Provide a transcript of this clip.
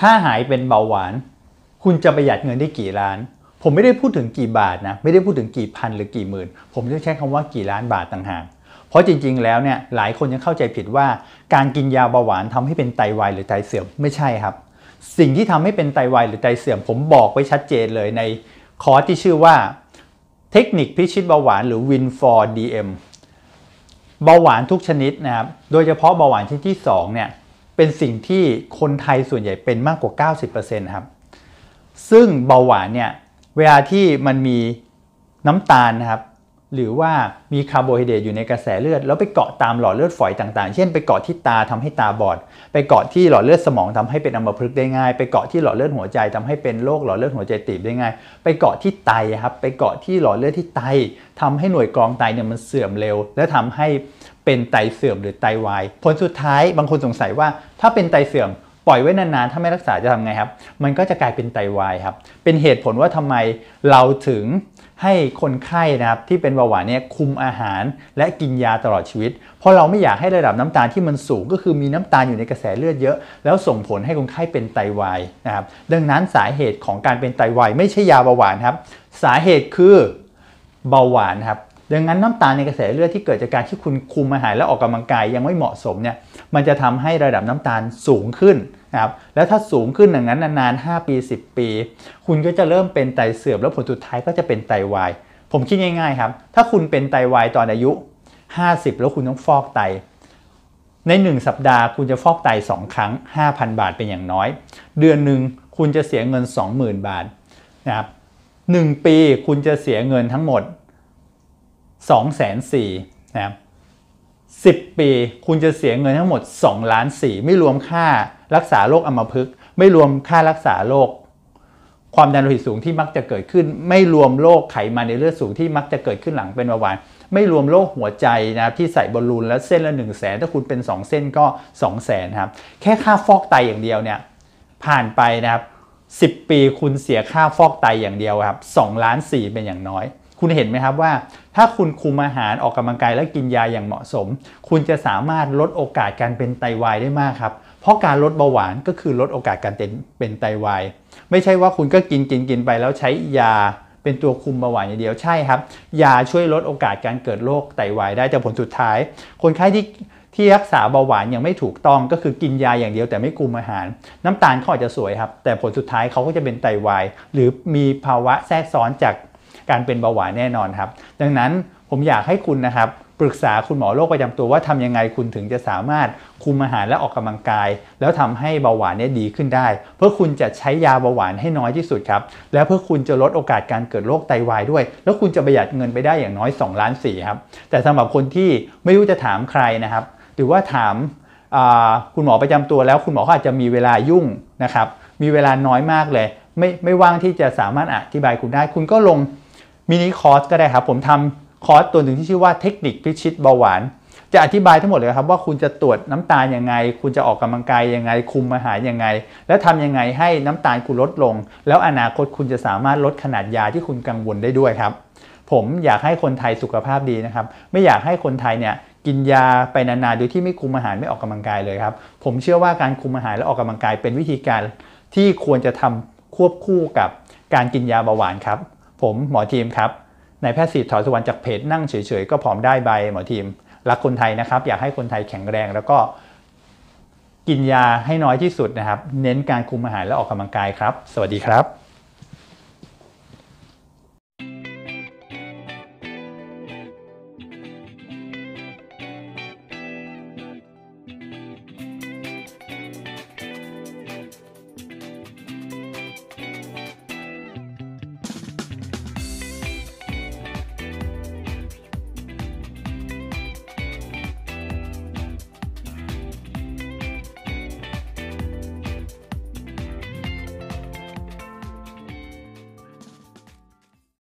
ถ้าหายเป็นเบาหวาน คุณจะประหยัดเงินได้กี่ล้าน ผมไม่ได้พูดถึงกี่บาทนะไม่ได้พูดถึงกี่พันหรือกี่หมื่น ผมจะใช้คำว่ากี่ล้านบาทต่างหากเพราะจริงๆแล้วเนี่ยหลายคนยังเข้าใจผิดว่าการกินยาเบาหวานทำให้เป็นไตาวายหรือไตเสื่อมไม่ใช่ครับ สิ่งที่ทำให้เป็นไตาวายหรือไตเสื่อม ผมบอกไว้ชัดเจนเลยในคอร์สที่ชื่อว่าเทคนิคพิชิตเบาหวาน หรือ Win for DM เบาหวานทุกชนิดนะครับโดยเฉพาะเบาหวานชนิดที่ 2 เนี่ยเป็นสิ่งที่คนไทยส่วนใหญ่เป็นมากกว่า 90%ครับ ซึ่งเบาหวานเนี่ยเวลาที่มันมีน้ำตาลนะครับหรือว่ามีคาร์โบไฮเดรตอยู่ในกระแสเลือด แล้วไปเกาะตามหลอดเลือดฝอยต่างๆ เช่นไปเกาะที่ตาทำให้ตาบอดไปเกาะที่หลอดเลือดสมองทำให้เป็นอัมพฤกษ์ได้ง่ายไปเกาะที่หลอดเลือดหัวใจทำให้เป็นโรคหลอดเลือดหัวใจตีบได้ง่ายไปเกาะที่ไตครับไปเกาะที่หลอดเลือดที่ไต ทำให้หน่วยกรองไตเนี่ยมันเสื่อมเร็ว และทำให้เป็นไตเสื่อมหรือไตวาย ผลสุดท้ายบางคนสงสัยว่าถ้าเป็นไตเสื่อมปล่อยไว้นานๆ ถ้าไม่รักษาจะทำไงครับ มันก็จะกลายเป็นไตาวายครับ เป็นเหตุผลว่าทำไมเราถึงให้คนไข้นะครับที่เป็นเบาหวานเนี่ยคุมอาหาร และกินยาตลอดชีวิต เพราะเราไม่อยากให้ระดับน้ำตาลที่มันสูงก็คือมีน้ำตาลอยู่ในกระแสเลือดเยอะ แล้วส่งผลให้คนไข้เป็นไตาวายนะครับ ดังนั้นสาเหตุของการเป็นไตาวายไม่ใช่ยาเบาหวานครับ สาเหตุคือเบาหวานครับดังนั้นน้ำตาลในกระแสเลือดที่เกิดจากการที่คุณคุมอาหารและออกกำลังกายยังไม่เหมาะสมเนี่ยมันจะทำให้ระดับน้ำตาลสูงขึ้นนะครับแล้วถ้าสูงขึ้นอย่างนั้นนานๆ 5 ปี 10 ปี คุณก็จะเริ่มเป็นไตเสื่อมแล้วผลสุดท้ายก็จะเป็นไตาวาย ผมคิดง่ายๆครับถ้าคุณเป็นไตาวายตอนอายุ 50 แล้วคุณต้องฟอกไตใน 1 สัปดาห์ คุณจะฟอกไต 2 ครั้ง 5,000 บาทเป็นอย่างน้อย เดือนหนึ่งคุณจะเสียเงิน 20,000บาทนะครับหปีคุณจะเสียเงินทั้งหมด2 4 0 0 0นะครับ10 ปีคุณจะเสียเงินทั้งหมด2ล้าน4ไม่รวมค่ารักษาโรคอัมพฤกษ์ไม่รวมค่ารักษาโรคความดันโลหิตสูงที่มักจะเกิดขึ้น ไม่รวมโรคไขมันในเลือดสูงที่มักจะเกิดขึ้นหลังเป็นเบาหวานไม่รวมโรคหัวใจนะครับที่ใส่บอลลูนแล้วเส้นละ1นึ่งแสนถ้าคุณเป็น 2 เส้นก็2องแสนครับแค่ค่าฟอกไตอย่างเดียวเนี่ยผ่านไปนะครับ10 ปีคุณเสียค่าฟอกไตอย่างเดียวครับ2ล้านสเป็นอย่างน้อยคุณเห็นไหมครับว่าถ้าคุณคุมอาหารออกกำลังกายและกินยาอย่างเหมาะสม คุณจะสามารถลดโอกาสการเป็นไตาวายได้มากครับเพราะการลดเบาหวานก็คือลดโอกาสการเป็นไตาวาย ไม่ใช่ว่าคุณก็กินกินกินไปแล้วใช้ยาเป็นตัวคุมเบาหวานอย่างเดียวใช่ครับ ยาช่วยลดโอกาสการเกิดโรคไตาวายได้ แต่ผลสุดท้าย คนไข้ที่ที่รักษาเบาหวานยังไม่ถูกต้องก็คือกินยาอย่างเดียวแต่ไม่กุมอาหาร น้ำตาลเขาอาจจะสวยครับ แต่ผลสุดท้ายเขาก็จะเป็นไตาวาย หรือมีภาวะแทรกซ้อนจากการเป็นเบาหวานแน่นอนครับ ดังนั้นผมอยากให้คุณนะครับปรึกษาคุณหมอโรคประจำตัวว่าทำยังไงคุณถึงจะสามารถคุมอาหารและออกกำลังกาย แล้วทำให้เบาหวานเนี่ยดีขึ้นได้ เพื่อคุณจะใช้ยาเบาหวานให้น้อยที่สุดครับและเพื่อคุณจะลดโอกาสการเกิดโรคไตวายด้วย แล้วคุณจะประหยัดเงินไปได้อย่างน้อย2ล้านสครับแต่สำหรับคนที่ไม่รู้จะถามใครนะครับ หรือว่าถามคุณหมอประจำตัวแล้วคุณหมอก็อาจจะมีเวลายุ่งนะครับมีเวลาน้อยมากเลยไม่ไม่ว่างที่จะสามารถอธิบายคุณได้คุณก็ลงมินิคอร์สก็ได้ครับผมทำคอร์สตัวหนึ่งที่ชื่อว่าเทคนิคพิชิตเบาหวาน จะอธิบายทั้งหมดเลยครับว่าคุณจะตรวจน้ำตาลยังไง คุณจะออกกำลังกายยังไง คุมอาหารยังไงและทำยังไงให้น้ำตาลคุณลดลง แล้วอนาคตคุณจะสามารถลดขนาดยาที่คุณกังวลได้ด้วยครับผมอยากให้คนไทยสุขภาพดีนะครับ ไม่อยากให้คนไทยเนี่ยกินยาไปนานๆโดยที่ไม่คุมอาหารไม่ออกกำลังกายเลยครับผมเชื่อว่าการคุมอาหารและออกกำลังกายเป็นวิธีการ ที่ควรจะทำควบคู่กับการกินยาเบาหวานครับผมหมอทีมครับนายแพทย์สิทธิ์ถอสุวรรณจากเพจนั่งเฉย ๆ ก็ผอมได้ใบ หมอทีมรักคนไทยนะครับ อยากให้คนไทยแข็งแรงแล้วก็กินยาให้น้อยที่สุดนะครับ เน้นการคุมอาหารและออกกำลังกายครับ สวัสดีครับ